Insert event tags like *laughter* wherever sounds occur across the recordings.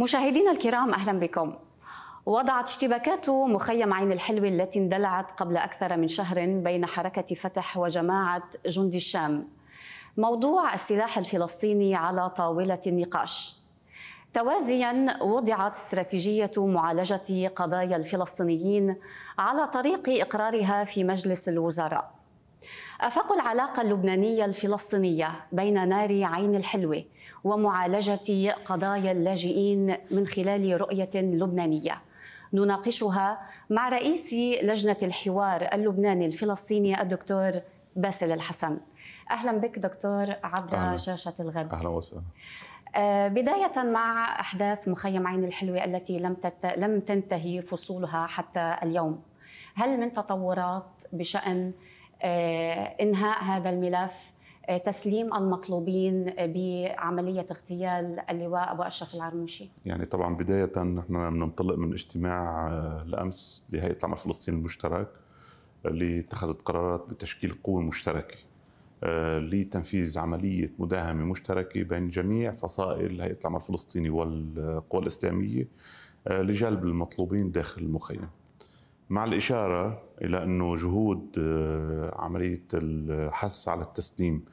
مشاهدينا الكرام اهلا بكم وضعت اشتباكات مخيم عين الحلوة التي اندلعت قبل أكثر من شهر بين حركة فتح وجماعة جند الشام موضوع السلاح الفلسطيني على طاولة النقاش توازيا وضعت استراتيجية معالجة قضايا الفلسطينيين على طريق إقرارها في مجلس الوزراء أفاق العلاقة اللبنانية الفلسطينية بين نار عين الحلوة ومعالجة قضايا اللاجئين من خلال رؤية لبنانية نناقشها مع رئيس لجنة الحوار اللبناني الفلسطيني الدكتور باسل الحسن أهلا بك دكتور عبر أهلا. شاشة الغد أهلا وسهلا آه، بداية مع أحداث مخيم عين الحلوة التي لم تت... لم تنتهي فصولها حتى اليوم هل من تطورات بشأن آه، إنهاء هذا الملف تسليم المطلوبين بعملية اغتيال اللواء أبو أشرف العرموشي يعني طبعا بداية نحن بننطلق من اجتماع الأمس آه، لهيئة العمل الفلسطيني المشترك آه، اللي اتخذت قرارات بتشكيل قوة مشتركة آه، لتنفيذ عملية مداهمة مشتركة بين جميع فصائل هيئة العمل الفلسطيني والقوى الإسلامية لجلب المطلوبين داخل المخيم مع الإشارة إلى أنه جهود عملية الحث على التسليم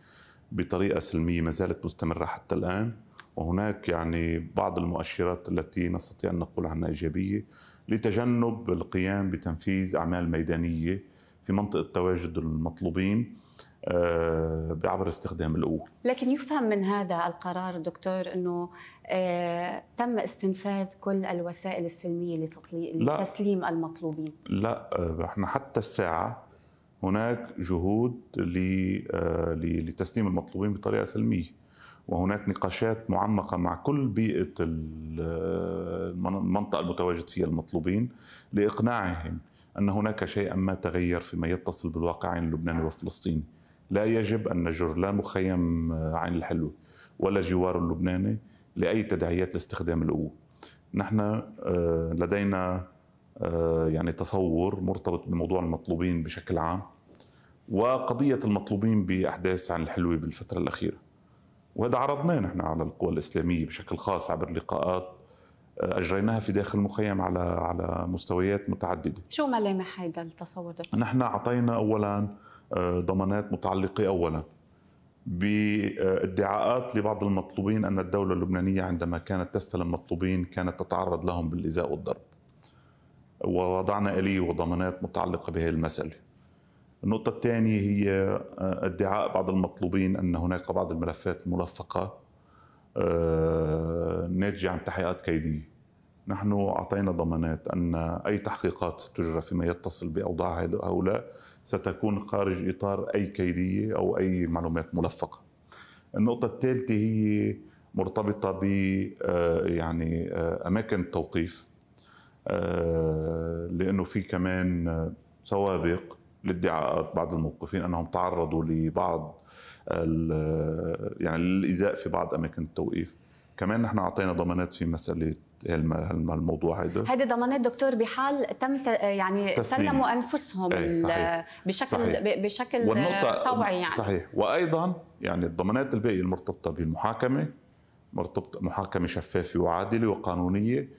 بطريقه سلميه ما زالت مستمره حتى الان وهناك يعني بعض المؤشرات التي نستطيع ان نقول عنها ايجابيه لتجنب القيام بتنفيذ اعمال ميدانيه في منطقه تواجد المطلوبين آه، عبر استخدام القوه. لكن يفهم من هذا القرار دكتور انه آه، تم استنفاذ كل الوسائل السلميه لتطليق لتسليم المطلوبين. لا آه، احنا حتى الساعه هناك جهود آه، لتسليم المطلوبين بطريقه سلميه وهناك نقاشات معمقه مع كل بيئه آه، المنطقه المتواجد فيها المطلوبين لاقناعهم ان هناك شيئا ما تغير فيما يتصل بالواقع اللبناني وفلسطيني لا يجب ان نجر لا مخيم آه، عين الحلوه ولا جوار اللبناني لاي تداعيات لاستخدام القوه نحن لدينا يعني تصور مرتبط بموضوع المطلوبين بشكل عام وقضية المطلوبين بأحداث عن الحلوة بالفترة الأخيرة وهذا عرضناه نحن على القوى الإسلامية بشكل خاص عبر لقاءات آه، أجريناها في داخل المخيم على على مستويات متعددة شو ملامح هذا التصور نحن أعطينا أولا آه، ضمانات متعلقة أولا بادعاءات لبعض المطلوبين أن الدولة اللبنانية عندما كانت تستلم مطلوبين كانت تتعرض لهم بالإزاء والضرب ووضعنا آلية وضمانات متعلقة بهذه المسألة النقطة الثانية هي آه، ادعاء بعض المطلوبين أن هناك بعض الملفات الملفقة آه، ناتجة عن تحقيقات كيدية نحن أعطينا ضمانات أن أي تحقيقات تجرى فيما يتصل بأوضاع هؤلاء ستكون خارج إطار أي كيدية أو أي معلومات ملفقة النقطة الثالثة هي مرتبطة ب آه، يعني أماكن التوقيف لأنه في كمان سوابق لادعاءات بعض الموقفين انهم تعرضوا لبعض يعني الايذاء في بعض اماكن التوقيف كمان نحن اعطينا ضمانات في مساله هالموضوع هيدا هيدي ضمانات دكتور بحال تم يعني تسليم. سلموا انفسهم إيه، صحيح. بشكل صحيح. بشكل والنقطة طوعي يعني صحيح وايضا يعني الضمانات الباقيه المرتبطه بالمحاكمه مرتبطه محاكمه شفافه وعادله وقانونيه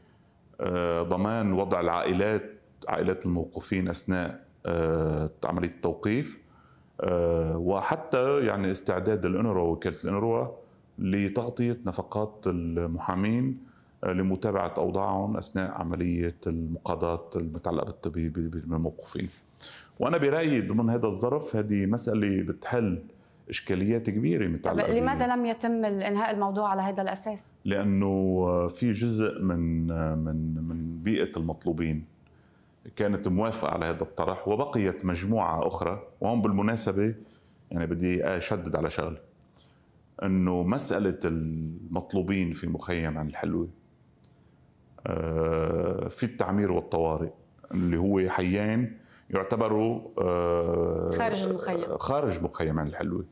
آه، ضمان وضع العائلات عائلات الموقوفين اثناء آه، عمليه التوقيف آه، وحتى يعني استعداد الانروا وكاله الانروا لتغطيه نفقات المحامين آه، لمتابعه اوضاعهم اثناء عمليه المقاضاه المتعلقه بالطبيب بالموقوفين. وانا برايي ضمن هذا الظرف هذه مساله بتحل اشكاليات كبيره متعلقه لماذا لم يتم انهاء الموضوع على هذا الاساس؟ لانه في جزء من من من بيئه المطلوبين كانت موافقة على هذا الطرح وبقيت مجموعة أخرى وهم بالمناسبة يعني بدي أشدد على شغلة أنه مسألة المطلوبين في مخيم عن الحلوة آه، في التعمير والطوارئ اللي هو حيان يعتبروا آه، خارج المخيم آه، خارج مخيم عن الحلوة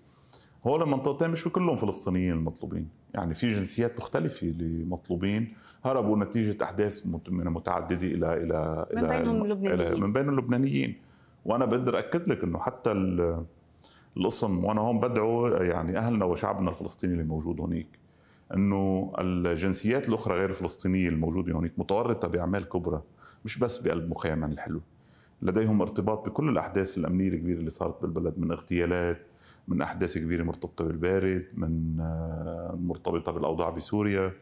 هول المنطقتين مش كلهم فلسطينيين المطلوبين يعني في جنسيات مختلفة اللي مطلوبين هربوا نتيجه احداث من متعدده الى الى من بينهم اللبنانيين من بين اللبنانيين وانا بقدر اكد لك انه حتى القسم وانا هون بدعو يعني اهلنا وشعبنا الفلسطيني اللي موجود هونيك انه الجنسيات الاخرى غير الفلسطينيه الموجوده هونيك متورطه باعمال كبرى مش بس بقلب مخيم الحلو لديهم ارتباط بكل الاحداث الامنيه الكبيره اللي صارت بالبلد من اغتيالات من احداث كبيره مرتبطه بالبارد من آه، مرتبطه بالاوضاع بسوريا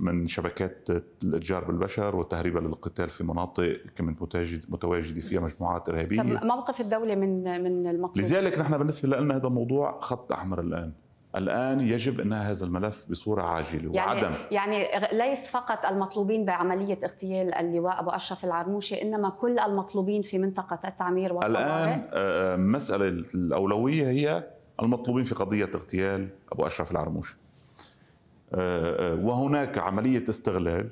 من شبكات الاتجار بالبشر وتهريبها للقتال في مناطق كانت متواجده فيها مجموعات ارهابيه طب موقف الدوله من من المطلوب لذلك نحن بالنسبه لنا هذا الموضوع خط احمر الان الان يجب ان هذا الملف بصوره عاجله يعني وعدم يعني ليس فقط المطلوبين بعمليه اغتيال اللواء ابو اشرف العرموشي انما كل المطلوبين في منطقه التعمير والطوارئ الان آه، آه، مساله الاولويه هي المطلوبين في قضية اغتيال أبو أشرف العرموش آه، آه، وهناك عملية استغلال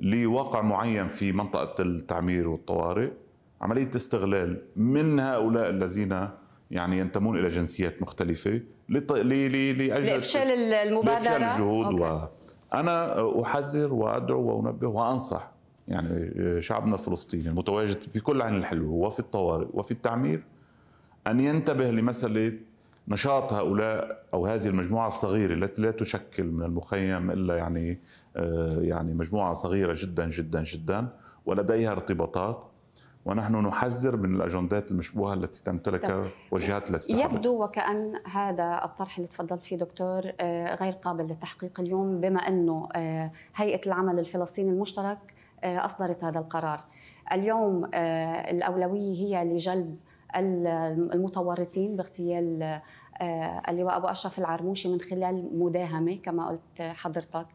لواقع معين في منطقة التعمير والطوارئ عملية استغلال من هؤلاء الذين يعني ينتمون إلى جنسيات مختلفة لأجل لإفشال المبادرة لإفشال الجهود و... أنا أحذر وأدعو وأنبه وأنصح يعني آه، شعبنا الفلسطيني المتواجد في كل عين الحلوة وفي الطوارئ وفي التعمير أن ينتبه لمسألة نشاط هؤلاء او هذه المجموعه الصغيره التي لا تشكل من المخيم الا يعني آه، يعني مجموعه صغيره جدا جدا جدا ولديها ارتباطات ونحن نحذر من الاجندات المشبوهه التي تمتلكها وجهات التي تحرك. يبدو وكأن هذا الطرح اللي تفضلت فيه دكتور آه، غير قابل للتحقيق اليوم بما انه آه، هيئه العمل الفلسطيني المشترك اصدرت هذا القرار. اليوم الاولويه هي لجلب المتورطين باغتيال آه، اللواء ابو اشرف العرموشي من خلال مداهمه كما قلت حضرتك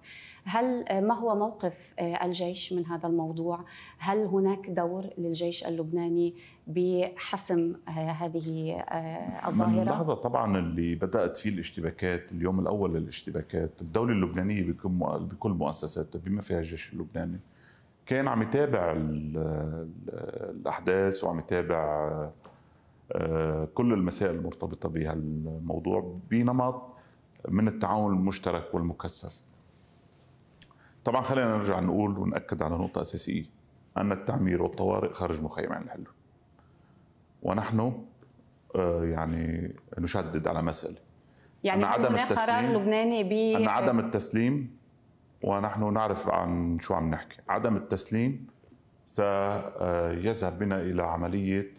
هل آه، ما هو موقف آه، الجيش من هذا الموضوع هل هناك دور للجيش اللبناني بحسم هذه الظاهره من اللحظه طبعا اللي بدات فيه الاشتباكات اليوم الاول للاشتباكات الدوله اللبنانيه بكل مؤسساتها بما فيها الجيش اللبناني كان عم يتابع الاحداث وعم يتابع آه، كل المسائل المرتبطة بها الموضوع بنمط من التعاون المشترك والمكثف طبعا خلينا نرجع نقول ونأكد على نقطة أساسية أن التعمير والطوارئ خارج مخيم عين الحلو ونحن آه، يعني نشدد على مسألة يعني أن عدم التسليم قرار لبناني ب أن عدم التسليم ونحن نعرف عن شو عم نحكي عدم التسليم سيذهب بنا إلى عملية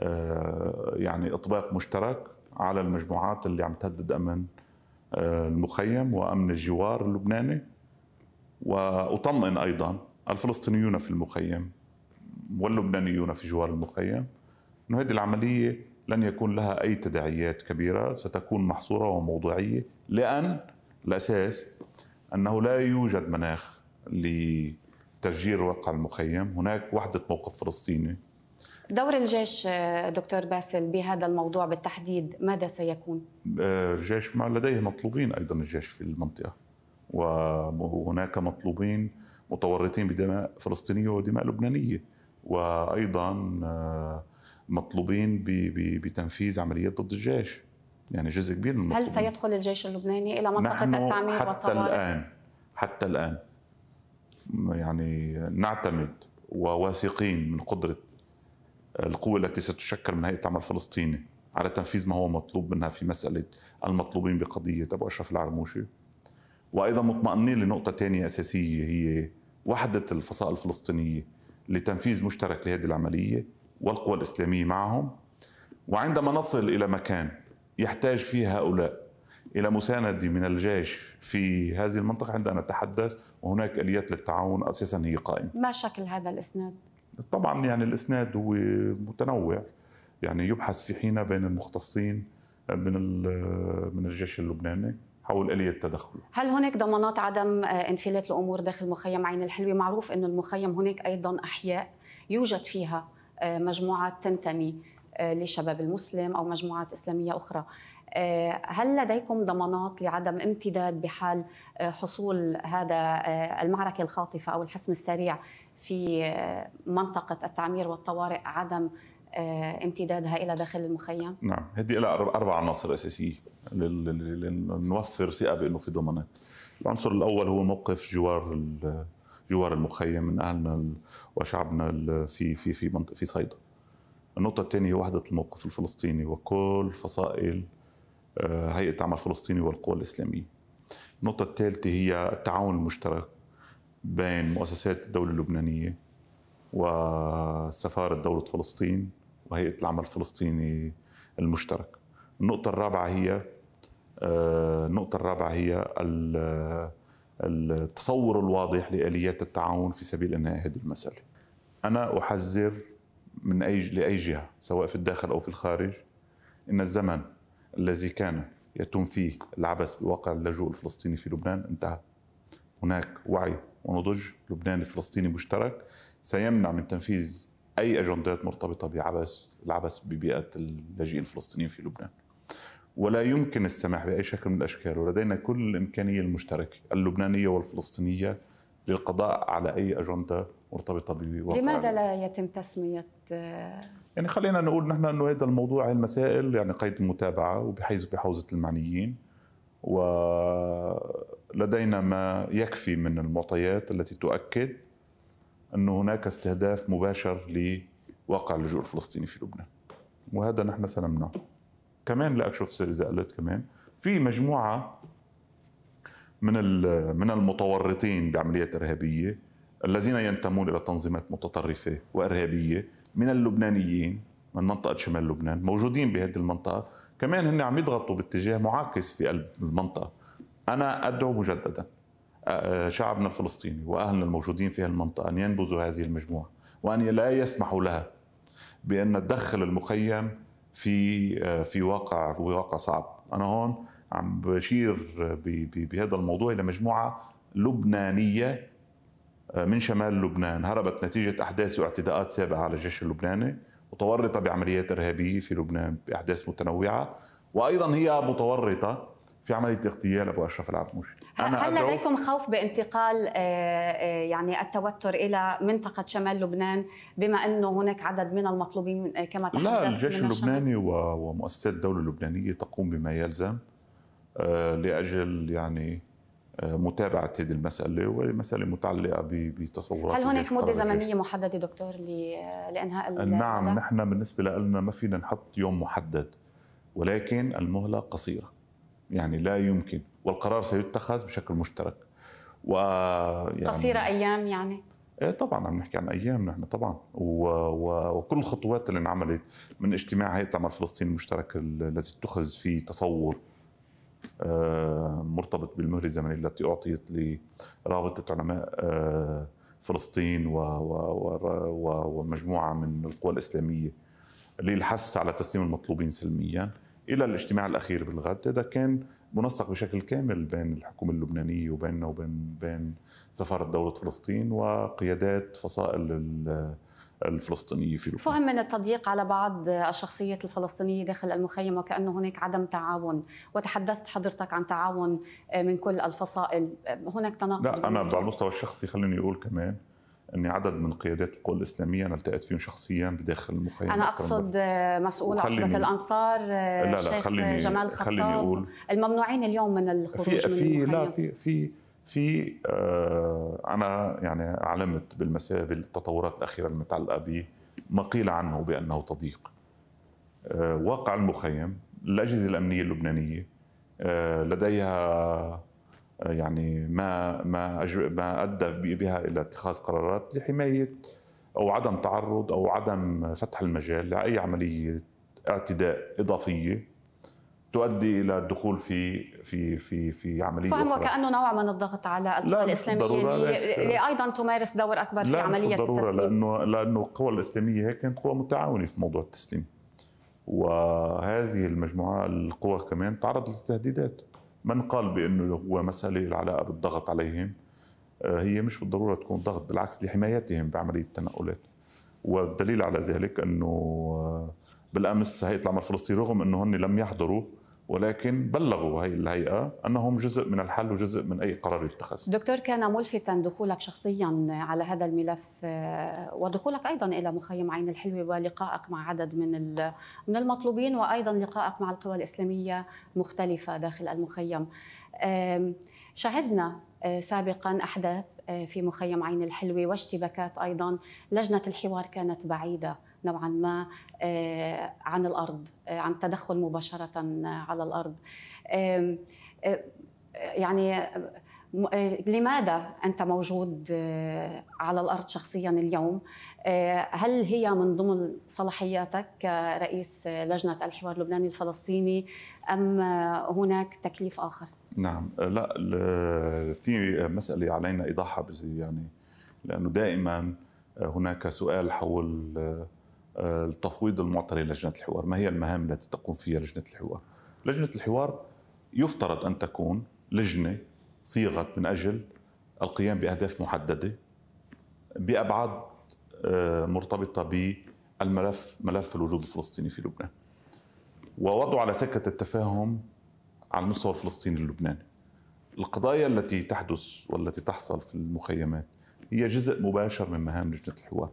آه، يعني اطباق مشترك على المجموعات اللي عم تهدد امن آه، المخيم وامن الجوار اللبناني واطمئن ايضا الفلسطينيون في المخيم واللبنانيون في جوار المخيم انه هذه العمليه لن يكون لها اي تداعيات كبيره ستكون محصوره وموضوعيه لان الاساس انه لا يوجد مناخ لتفجير واقع المخيم هناك وحده موقف فلسطيني دور الجيش آه، دكتور باسل بهذا الموضوع بالتحديد ماذا سيكون؟ آه، الجيش ما لديه مطلوبين ايضا الجيش في المنطقه وهناك مطلوبين متورطين بدماء فلسطينيه ودماء لبنانيه وايضا آه، مطلوبين بتنفيذ عمليات ضد الجيش يعني جزء كبير من هل سيدخل الجيش اللبناني الى منطقه التعمير حتى الان حتى الان يعني نعتمد وواثقين من قدره القوة التي ستشكل من هيئة عمل فلسطيني على تنفيذ ما هو مطلوب منها في مسألة المطلوبين بقضية أبو أشرف العرموشي وأيضا مطمئنين لنقطة ثانية أساسية هي وحدة الفصائل الفلسطينية لتنفيذ مشترك لهذه العملية والقوى الإسلامية معهم وعندما نصل إلى مكان يحتاج فيه هؤلاء إلى مساندة من الجيش في هذه المنطقة عندنا نتحدث وهناك آليات للتعاون أساسا هي قائمة ما شكل هذا الإسناد؟ طبعا يعني الاسناد هو متنوع يعني يبحث في حين بين المختصين من من الجيش اللبناني حول آلية تدخله هل هناك ضمانات عدم آه، انفلات الأمور داخل مخيم عين الحلوة؟ معروف أن المخيم هناك أيضا أحياء يوجد فيها آه، مجموعات تنتمي آه، لشباب المسلم أو مجموعات إسلامية أخرى هل لديكم ضمانات لعدم امتداد بحال حصول هذا المعركة الخاطفة أو الحسم السريع في آه، منطقة التعمير والطوارئ عدم آه، امتدادها إلى داخل المخيم؟ نعم هدي لها أربع عناصر أساسية لنوفر ثقة بأنه في ضمانات العنصر الأول هو موقف جوار جوار المخيم من أهلنا وشعبنا في في في منطقة في صيدا النقطة الثانية هي وحدة الموقف الفلسطيني وكل فصائل آه، هيئة عمل فلسطيني والقوى الإسلامية النقطة الثالثة هي التعاون المشترك بين مؤسسات الدولة اللبنانية وسفارة دولة فلسطين وهيئة العمل الفلسطيني المشترك النقطة الرابعة هي آه، النقطة الرابعة هي التصور الواضح لآليات التعاون في سبيل إنهاء هذه المسألة أنا أحذر من أي لأي جهة سواء في الداخل أو في الخارج إن الزمن الذي كان يتم فيه العبث بواقع اللجوء الفلسطيني في لبنان انتهى هناك وعي ونضج لبناني فلسطيني مشترك سيمنع من تنفيذ اي اجندات مرتبطه بعبث العبث ببيئه اللاجئين الفلسطينيين في لبنان. ولا يمكن السماح باي شكل من الاشكال ولدينا كل الامكانيه المشتركه اللبنانيه والفلسطينيه للقضاء على اي اجنده مرتبطه بواقع لماذا لا يتم تسميه آه؟ يعني خلينا نقول نحن انه هذا الموضوع هي المسائل يعني قيد المتابعه وبحيث بحوزه المعنيين و لدينا ما يكفي من المعطيات التي تؤكد أن هناك استهداف مباشر لواقع اللجوء الفلسطيني في لبنان وهذا نحن سنمنعه كمان لا أكشف سر إذا قلت كمان في مجموعة من من المتورطين بعمليات إرهابية الذين ينتمون إلى تنظيمات متطرفة وإرهابية من اللبنانيين من منطقة شمال لبنان موجودين بهذه المنطقة كمان هن عم يضغطوا باتجاه معاكس في قلب المنطقة أنا أدعو مجددا شعبنا الفلسطيني وأهلنا الموجودين في المنطقة أن ينبذوا هذه المجموعة وأن لا يسمحوا لها بأن تدخل المخيم في في واقع في واقع صعب أنا هون عم بشير بهذا الموضوع إلى مجموعة لبنانية من شمال لبنان هربت نتيجة أحداث واعتداءات سابقة على الجيش اللبناني متورطة بعمليات إرهابية في لبنان بأحداث متنوعة وأيضا هي متورطة في عمليه اغتيال ابو اشرف العبموشي انا هل لديكم خوف بانتقال آه، آه، يعني التوتر الى منطقه شمال لبنان بما انه هناك عدد من المطلوبين آه، كما تحدث لا الجيش اللبناني ومؤسسات الدوله اللبنانيه تقوم بما يلزم لاجل يعني متابعه هذه المساله وهي مساله متعلقه بتصورات هل هناك مده زمنيه محدده دكتور لانهاء نعم نحن بالنسبه لنا ما فينا نحط يوم محدد ولكن المهله قصيره يعني لا يمكن والقرار سيتخذ بشكل مشترك يعني قصيرة أيام يعني ايه طبعا عم نحكي عن ايام نحن طبعا و... و... وكل الخطوات اللي انعملت من اجتماع هيئه العمل فلسطين المشترك الذي اتخذ فيه تصور آه، مرتبط بالمهله الزمنيه التي اعطيت لرابطه علماء آه، فلسطين و... و... و... ومجموعه من القوى الاسلاميه للحث على تسليم المطلوبين سلميا الى الاجتماع الاخير بالغد هذا كان منسق بشكل كامل بين الحكومه اللبنانيه وبيننا وبين بين سفاره دوله فلسطين وقيادات فصائل الفلسطينيه في لبنان فهم من التضييق على بعض الشخصيات الفلسطينيه داخل المخيم وكانه هناك عدم تعاون وتحدثت حضرتك عن تعاون آه، من كل الفصائل آه، هناك تناقض لا انا على المستوى الشخصي خليني اقول كمان اني عدد من قيادات القوى الاسلاميه انا التقيت فيهم شخصيا بداخل المخيم انا اقصد مسؤول عصبه الانصار آه، لا لا خليني جمال خطاب خليني اقول الممنوعين اليوم من الخروج في في لا في في في آه انا يعني علمت بالمسائل بالتطورات الاخيره المتعلقه بما قيل عنه بانه تضييق آه واقع المخيم الاجهزه الامنيه اللبنانيه آه لديها يعني ما ما ما ادى بها الى اتخاذ قرارات لحمايه او عدم تعرض او عدم فتح المجال لاي عمليه اعتداء اضافيه تؤدي الى الدخول في في في في عمليه فهم وكانه نوع من الضغط على القوى الاسلاميه يعني اللي ايضا تمارس دور اكبر لا في عمليه بالضروره لانه لانه القوى الاسلاميه هي كانت قوى متعاونه في موضوع التسليم وهذه المجموعه القوى كمان تعرضت لتهديدات من قال بانه هو مساله العلاقه بالضغط عليهم آه، هي مش بالضروره تكون ضغط بالعكس لحمايتهم بعمليه التنقلات والدليل على ذلك انه آه، بالامس هيئه العمل الفلسطيني رغم انه هن لم يحضروا ولكن بلغوا هي الهيئة أنهم جزء من الحل وجزء من أي قرار يتخذ دكتور كان ملفتا دخولك شخصيا على هذا الملف آه، ودخولك أيضا إلى مخيم عين الحلوة ولقائك مع عدد من من المطلوبين وأيضا لقائك مع القوى الإسلامية مختلفة داخل المخيم شهدنا آه، سابقا أحداث آه، في مخيم عين الحلوة واشتباكات أيضا لجنة الحوار كانت بعيدة نوعا ما آه، عن الارض آه، عن التدخل مباشره آه، على الارض يعني لماذا انت موجود على الارض شخصيا اليوم هل هي من ضمن صلاحياتك كرئيس لجنه الحوار اللبناني الفلسطيني ام هناك تكليف اخر نعم لا في مساله علينا ايضاحها يعني لانه دائما هناك سؤال حول التفويض آه، المعطى للجنة الحوار ما هي المهام التي تقوم فيها لجنة الحوار لجنة الحوار يفترض أن تكون لجنة صيغت من أجل القيام بأهداف محددة بأبعاد آه، مرتبطة بالملف ملف الوجود الفلسطيني في لبنان ووضع على سكة التفاهم على المستوى الفلسطيني اللبناني القضايا التي تحدث والتي تحصل في المخيمات هي جزء مباشر من مهام لجنة الحوار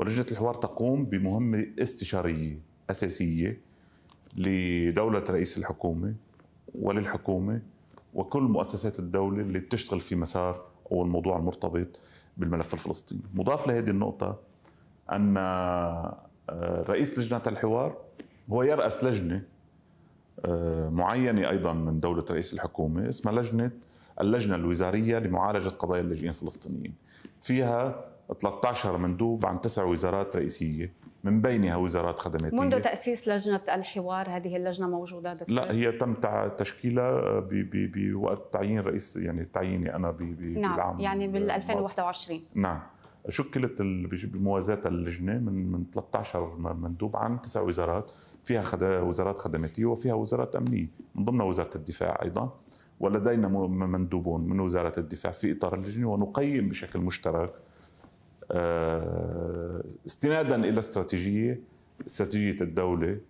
ولجنة الحوار تقوم بمهمة استشارية أساسية لدولة رئيس الحكومة وللحكومة وكل مؤسسات الدولة اللي بتشتغل في مسار أو الموضوع المرتبط بالملف الفلسطيني مضاف لهذه النقطة أن آه، رئيس لجنة الحوار هو يرأس لجنة آه، معينة أيضا من دولة رئيس الحكومة اسمها لجنة اللجنه الوزاريه لمعالجه قضايا اللاجئين الفلسطينيين فيها 13 مندوب عن تسع وزارات رئيسيه من بينها وزارات خدماتيه منذ تاسيس لجنه الحوار هذه اللجنه موجوده دكتور لا هي تم تشكيلها بوقت تعيين رئيس يعني تعييني انا ب نعم بالعام يعني بال 2021 نعم شكلت بموازاة اللجنه من من 13 مندوب عن تسع وزارات فيها خد... وزارات خدماتيه وفيها وزارات امنيه من ضمنها وزاره الدفاع ايضا ولدينا مندوبون من وزاره الدفاع في اطار اللجنه ونقيم بشكل مشترك آه، استنادا الى استراتيجيه استراتيجيه الدوله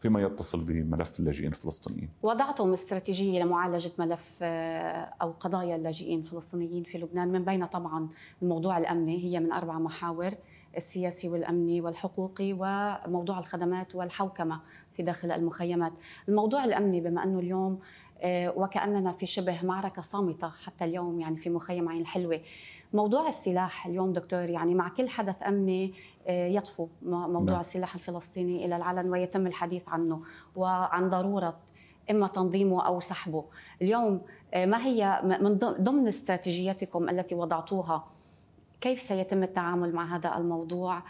فيما يتصل بملف اللاجئين الفلسطينيين وضعتم استراتيجية لمعالجة ملف آه، أو قضايا اللاجئين الفلسطينيين في لبنان من بين طبعا الموضوع الأمني هي من أربع محاور السياسي والأمني والحقوقي وموضوع الخدمات والحوكمة في داخل المخيمات الموضوع الأمني بما أنه اليوم آه، وكأننا في شبه معركة صامتة حتى اليوم يعني في مخيم عين الحلوة موضوع السلاح اليوم دكتور يعني مع كل حدث امني آه، يطفو موضوع نعم. السلاح الفلسطيني الى العلن ويتم الحديث عنه وعن ضروره اما تنظيمه او سحبه، اليوم آه، ما هي من ضمن استراتيجيتكم التي وضعتوها كيف سيتم التعامل مع هذا الموضوع؟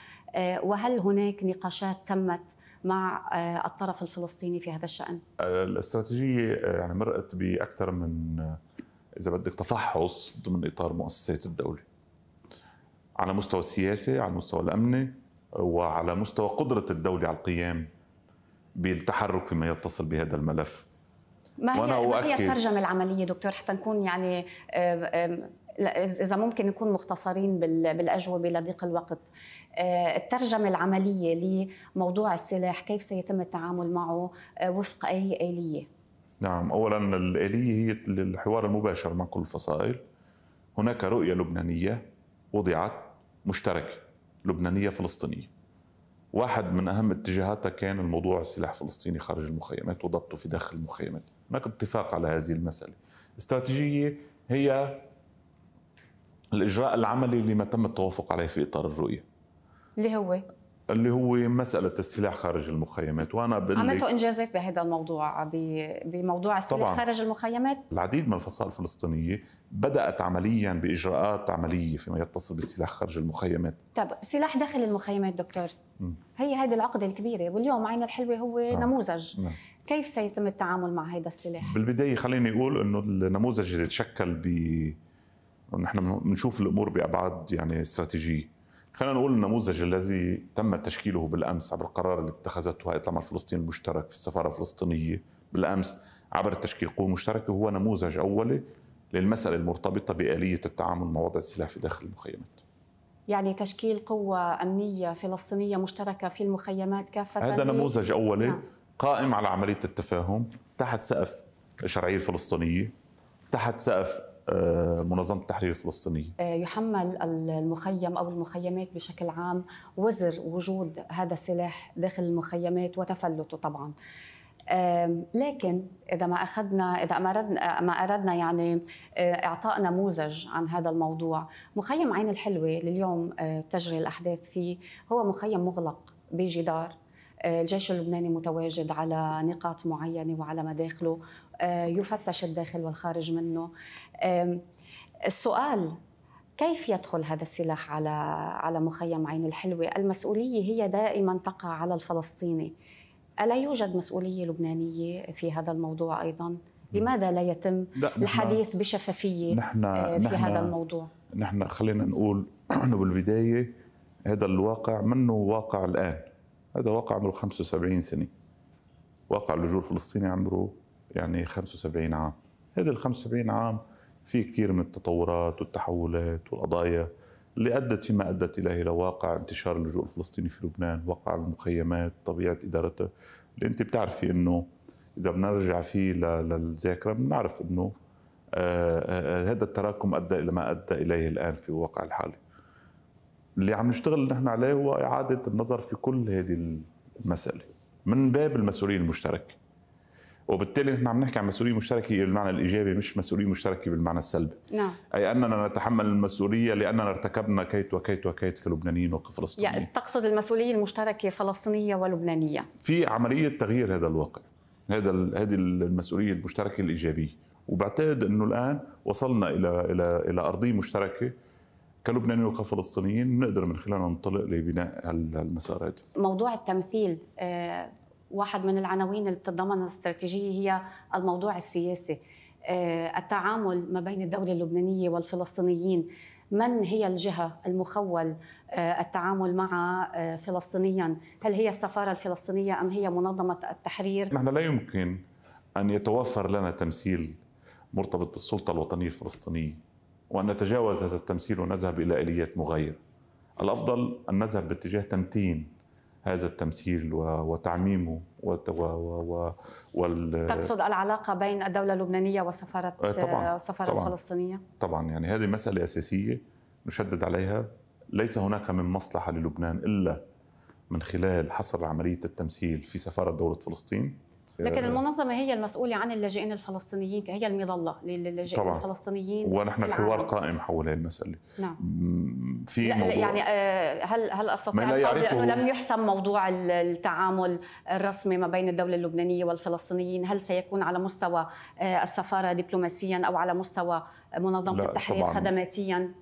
وهل هناك نقاشات تمت مع آه، الطرف الفلسطيني في هذا الشأن؟ آه، الاستراتيجية آه، يعني مرقت بأكثر من إذا بدك تفحص ضمن إطار مؤسسات الدولة على مستوى السياسي على المستوى الأمني وعلى مستوى قدرة الدولة على القيام بالتحرك فيما يتصل بهذا الملف ما هي, وأنا ما هي الترجمة العملية دكتور حتى نكون يعني اذا ممكن نكون مختصرين بالاجوبه لضيق الوقت آه، الترجمه العمليه لموضوع السلاح كيف سيتم التعامل معه آه، وفق اي اليه نعم اولا الاليه هي الحوار المباشر مع كل الفصائل هناك رؤيه لبنانيه وضعت مشتركه لبنانيه فلسطينيه واحد من اهم اتجاهاتها كان الموضوع السلاح الفلسطيني خارج المخيمات وضبطه في داخل المخيمات هناك اتفاق على هذه المساله استراتيجيه هي الاجراء العملي اللي ما تم التوافق عليه في اطار الرؤيه اللي هو اللي هو مسألة السلاح خارج المخيمات وأنا بقول عملتوا إنجازات بهذا الموضوع بموضوع السلاح طبعاً خارج المخيمات العديد من الفصائل الفلسطينية بدأت عمليا بإجراءات عملية فيما يتصل بالسلاح خارج المخيمات طب سلاح داخل المخيمات دكتور م. هي هذه العقدة الكبيرة واليوم عين الحلوة هو نعم. نموذج نعم. كيف سيتم التعامل مع هذا السلاح؟ بالبداية خليني أقول أنه النموذج اللي تشكل ب ونحن بنشوف الامور بابعاد يعني استراتيجيه خلينا نقول النموذج الذي تم تشكيله بالامس عبر القرار الذي اتخذته هيئه العمل الفلسطيني المشترك في السفاره الفلسطينيه بالامس عبر التشكيل قوه مشتركه هو نموذج اولي للمساله المرتبطه باليه التعامل مع وضع السلاح في داخل المخيمات. يعني تشكيل قوه امنيه فلسطينيه مشتركه في المخيمات كافه هذا نموذج اولي نعم. قائم على عمليه التفاهم تحت سقف الشرعيه الفلسطينيه تحت سقف آه، منظمه التحرير الفلسطينيه آه، يحمل المخيم او المخيمات بشكل عام وزر وجود هذا السلاح داخل المخيمات وتفلته طبعا لكن اذا ما اخذنا اذا ما اردنا ما اردنا يعني آه، اعطاء نموذج عن هذا الموضوع مخيم عين الحلوه لليوم تجري الاحداث فيه هو مخيم مغلق بجدار آه، الجيش اللبناني متواجد على نقاط معينة وعلى مداخله آه، يفتش الداخل والخارج منه السؤال كيف يدخل هذا السلاح على على مخيم عين الحلوه؟ المسؤوليه هي دائما تقع على الفلسطيني. الا يوجد مسؤوليه لبنانيه في هذا الموضوع ايضا؟ لماذا لا يتم الحديث بشفافيه آه، نحن في نحن هذا الموضوع؟ نحن خلينا نقول *clears throat* انه بالبدايه هذا الواقع منه واقع الان. هذا واقع عمره 75 سنة واقع اللجوء الفلسطيني عمره يعني 75 عام هذا ال 75 عام في كثير من التطورات والتحولات والقضايا اللي أدت فيما أدت إليه لواقع انتشار اللجوء الفلسطيني في لبنان واقع المخيمات طبيعة إدارتها اللي أنت بتعرفي أنه إذا بدنا نرجع فيه للذاكرة بنعرف أنه آه، آه، آه، هذا التراكم أدى إلى ما أدى إليه الآن في الواقع الحالي اللي عم نشتغل نحن عليه هو إعادة النظر في كل هذه المسألة من باب المسؤولية المشتركة وبالتالي نحن عم نحكي عن مسؤوليه مشتركه بالمعنى الايجابي مش مسؤوليه مشتركه بالمعنى السلبي نعم اي اننا نتحمل المسؤوليه لاننا ارتكبنا كيت وكيت وكيت كلبنانيين وكفلسطينيين يعني تقصد المسؤوليه المشتركه فلسطينيه ولبنانيه في عمليه تغيير هذا الواقع هذا هذه المسؤوليه المشتركه الايجابيه وبعتقد انه الان وصلنا الى الى الى ارضيه مشتركه كلبنانيين وكفلسطينيين نقدر من خلالها ننطلق لبناء المسارات هذا موضوع التمثيل آه، واحد من العناوين اللي بتضمن الاستراتيجيه هي الموضوع السياسي آه، التعامل ما بين الدوله اللبنانيه والفلسطينيين من هي الجهة المخول آه، التعامل معها فلسطينيا هل هي السفارة الفلسطينية أم هي منظمة التحرير؟ نحن لا يمكن أن يتوفر لنا تمثيل مرتبط بالسلطة الوطنية الفلسطينية وأن نتجاوز هذا التمثيل ونذهب إلى آليات مغايرة الأفضل أن نذهب باتجاه تمتين هذا التمثيل وتعميمه و و... و... وال... تقصد العلاقة بين الدولة اللبنانية وسفارة آه، طبعاً. السفارة طبعاً. الفلسطينية؟ طبعا يعني هذه مسألة أساسية نشدد عليها ليس هناك من مصلحة للبنان إلا من خلال حصر عملية التمثيل في سفارة دولة فلسطين لكن آه. المنظمه هي المسؤوله عن اللاجئين الفلسطينيين هي المظله للاجئين طبعا. الفلسطينيين ونحن الحوار قائم حول هذه المساله نعم في لا موضوع يعني آه، هل هل استطيع انه لم يحسم موضوع التعامل الرسمي ما بين الدوله اللبنانيه والفلسطينيين هل سيكون على مستوى آه، السفاره دبلوماسيا او على مستوى منظمه التحرير طبعاً. خدماتيا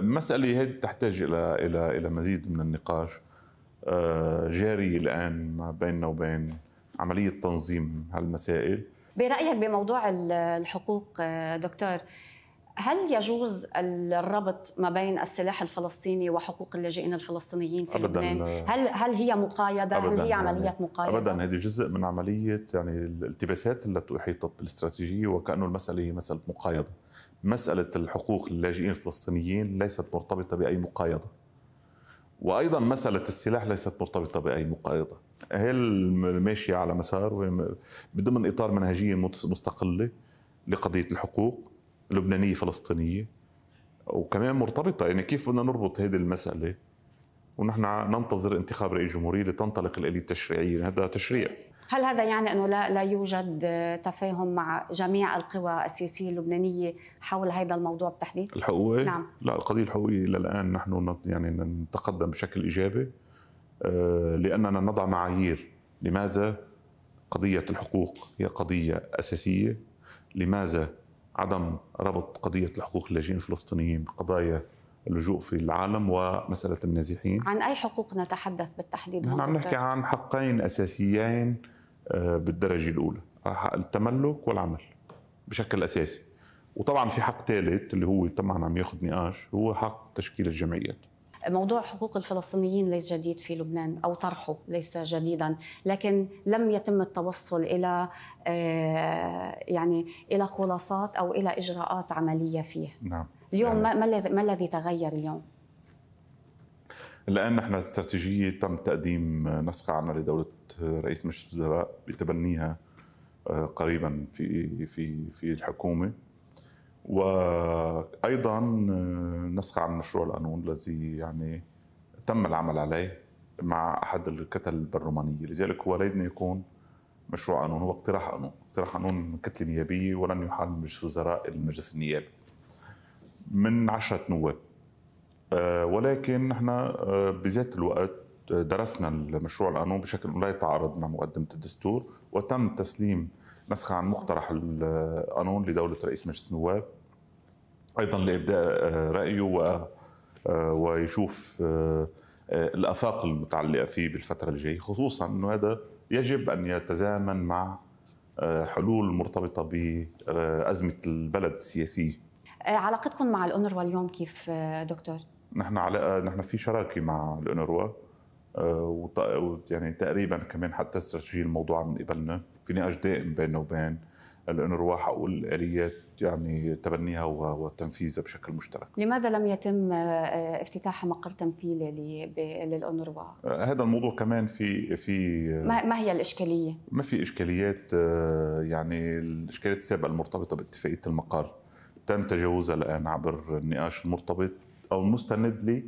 مساله هذه تحتاج الى الى الى مزيد من النقاش جاري الان ما بيننا وبين عمليه تنظيم هالمسائل برايك بموضوع الحقوق آه، دكتور هل يجوز الربط ما بين السلاح الفلسطيني وحقوق اللاجئين الفلسطينيين في أبداً لبنان؟ آه، هل هل هي مقايضه؟ هل هي عمليه يعني مقايضه؟ ابدا هذه جزء من عمليه يعني الالتباسات التي احيطت بالاستراتيجيه وكانه المساله هي مساله مقايضه. مساله الحقوق للاجئين الفلسطينيين ليست مرتبطه باي مقايضه. وايضا مساله السلاح ليست مرتبطه باي مقايضه هل ماشيه على مسار بضمن اطار منهجيه مستقله لقضيه الحقوق لبنانيه فلسطينيه وكمان مرتبطه يعني كيف بدنا نربط هذه المساله ونحن ننتظر انتخاب رئيس جمهوريه لتنطلق الاليه التشريعيه هذا تشريع هل هذا يعني انه لا لا يوجد آه، تفاهم مع جميع القوى السياسيه اللبنانيه حول هذا الموضوع بالتحديد؟ الحقوقي؟ نعم لا القضيه الحقوقيه الى الان نحن يعني نتقدم بشكل ايجابي آه، لاننا نضع معايير لماذا قضيه الحقوق هي قضيه اساسيه لماذا عدم ربط قضيه الحقوق اللاجئين الفلسطينيين بقضايا اللجوء في العالم ومسألة النازحين عن أي حقوق نتحدث بالتحديد؟ نحن عم نحكي عن حقين أساسيين آه، بالدرجه الاولى حق التملك والعمل بشكل اساسي وطبعا في حق ثالث اللي هو طبعا عم ياخذ نقاش هو حق تشكيل الجمعيات موضوع حقوق الفلسطينيين ليس جديد في لبنان او طرحه ليس جديدا لكن لم يتم التوصل الى آه، يعني الى خلاصات او الى اجراءات عمليه فيه نعم اليوم نعم. ما الذي ما الذي تغير اليوم الان نحن استراتيجيه تم تقديم نسخه عنا لدوله رئيس مجلس الوزراء بتبنيها آه، قريبا في في في الحكومه وايضا آه، نسخه عن مشروع القانون الذي يعني تم العمل عليه مع احد الكتل البرلمانيه لذلك هو لن يكون مشروع قانون هو اقتراح قانون اقتراح قانون من كتله نيابيه ولن يحال مجلس الوزراء المجلس النيابي من عشرة نواب آه، ولكن نحن آه، بذات الوقت آه، درسنا المشروع القانون بشكل لا يتعارض مع مقدمه الدستور وتم تسليم نسخه عن مقترح القانون لدوله رئيس مجلس النواب ايضا لابداء رايه و ويشوف الافاق المتعلقه فيه بالفتره الجايه خصوصا انه هذا يجب ان يتزامن مع حلول مرتبطه بازمه البلد السياسيه علاقتكم مع الأونروا اليوم كيف دكتور؟ نحن علاقه نحن في شراكه مع الانروا آه، يعني تقريبا كمان حتى استراتيجي الموضوع من قبلنا في نقاش دائم بيننا وبين الانروا حول الاليات يعني تبنيها وتنفيذها بشكل مشترك. لماذا لم يتم آه، افتتاح مقر تمثيلي للانروا؟ آه، هذا الموضوع كمان في في ما هي الاشكاليه؟ ما في اشكاليات يعني الاشكاليات السابقه المرتبطه باتفاقيه المقر تم تجاوزها الان عبر النقاش المرتبط او المستند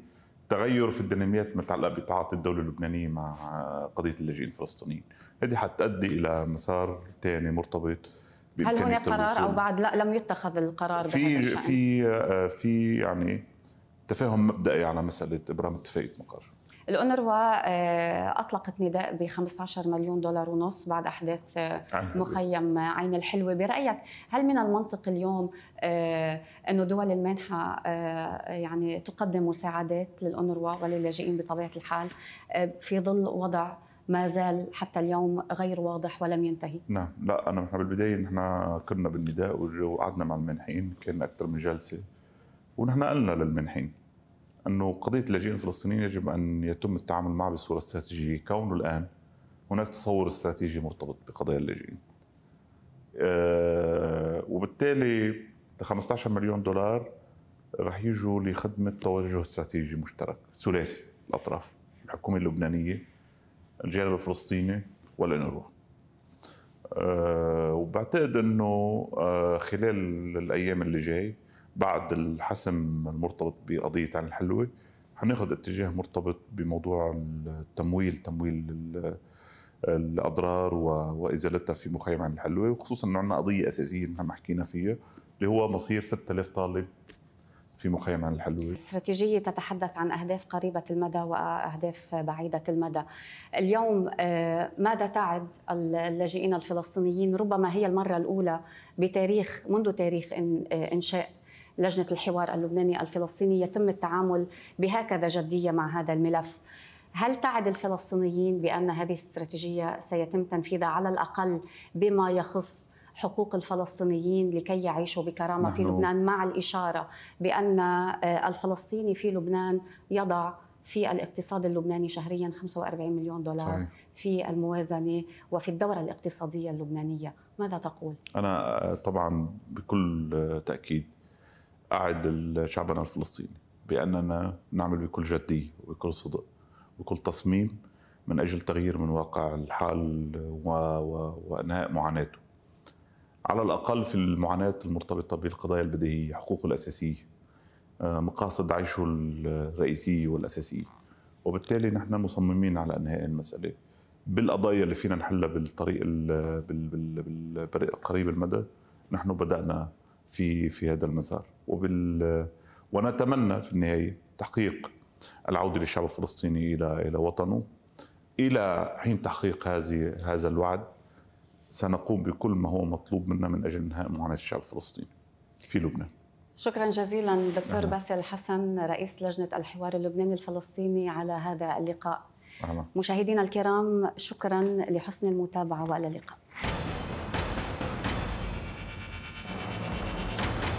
لتغير في الديناميات المتعلقه بتعاطي الدوله اللبنانيه مع آه، قضيه اللاجئين الفلسطينيين، هذه حتؤدي الى مسار ثاني مرتبط هل هناك قرار او بعد لا لم يتخذ القرار في في آه، في يعني تفاهم مبدئي على مساله ابرام اتفاقيه مقر الأونروا آه، أطلقت نداء ب 15 مليون دولار ونص بعد أحداث آه، مخيم عين الحلوة برأيك هل من المنطق اليوم آه، أنه دول المانحة يعني تقدم مساعدات للأونروا وللاجئين بطبيعة الحال في ظل وضع ما زال حتى اليوم غير واضح ولم ينتهي نعم لا انا نحن بالبدايه نحن كنا بالنداء وقعدنا مع المنحين كان اكثر من جلسه ونحن قلنا للمنحين انه قضيه اللاجئين الفلسطينيين يجب ان يتم التعامل معها بصوره استراتيجيه كونه الان هناك تصور استراتيجي مرتبط بقضايا اللاجئين. آه، وبالتالي 15 مليون دولار رح يجوا لخدمه توجه استراتيجي مشترك ثلاثي الاطراف الحكومه اللبنانيه الجانب الفلسطيني والانروا. آه، وبعتقد انه آه، خلال الايام اللي جاي بعد الحسم المرتبط بقضية عن الحلوة حناخذ اتجاه مرتبط بموضوع التمويل تمويل الأضرار وإزالتها في مخيم عن الحلوة وخصوصا أنه عندنا قضية أساسية نحن حكينا فيها اللي هو مصير 6000 طالب في مخيم عن الحلوة استراتيجية تتحدث عن أهداف قريبة المدى وأهداف بعيدة المدى اليوم آه، ماذا تعد اللاجئين الفلسطينيين ربما هي المرة الأولى بتاريخ منذ تاريخ آه، إنشاء لجنه الحوار اللبناني الفلسطيني يتم التعامل بهكذا جديه مع هذا الملف. هل تعد الفلسطينيين بان هذه الاستراتيجيه سيتم تنفيذها على الاقل بما يخص حقوق الفلسطينيين لكي يعيشوا بكرامه في لبنان مع الاشاره بان آه، الفلسطيني في لبنان يضع في الاقتصاد اللبناني شهريا 45 مليون دولار صحيح. في الموازنه وفي الدوره الاقتصاديه اللبنانيه، ماذا تقول؟ انا آه، طبعا بكل آه، تاكيد أعد شعبنا الفلسطيني بأننا نعمل بكل جدية وبكل صدق وبكل تصميم من أجل تغيير من واقع الحال و... و... وإنهاء معاناته على الأقل في المعاناة المرتبطة بالقضايا البديهية حقوقه الأساسية آه، مقاصد عيشه الرئيسية والأساسية وبالتالي نحن مصممين على انهاء المساله بالقضايا اللي فينا نحلها بالطريق القريب المدى نحن بدانا في في هذا المسار وبال ونتمنى في النهايه تحقيق العوده للشعب الفلسطيني الى الى وطنه الى حين تحقيق هذه هذا الوعد سنقوم بكل ما هو مطلوب منا من اجل انهاء معاناه الشعب الفلسطيني في لبنان. شكرا جزيلا دكتور باسل حسن رئيس لجنه الحوار اللبناني الفلسطيني على هذا اللقاء. مشاهدينا الكرام شكرا لحسن المتابعه والى اللقاء.